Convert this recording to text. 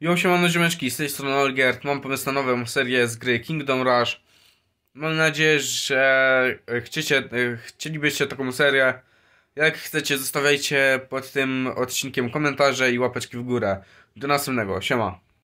Yo, siemano ziomeczki, z tej strony Olgert, mam pomysł na nową serię z gry Kingdom Rush. Mam nadzieję, że e, chcecie, e, chcielibyście taką serię. Jak chcecie, zostawiajcie pod tym odcinkiem komentarze i łapeczki w górę. Do następnego, siema.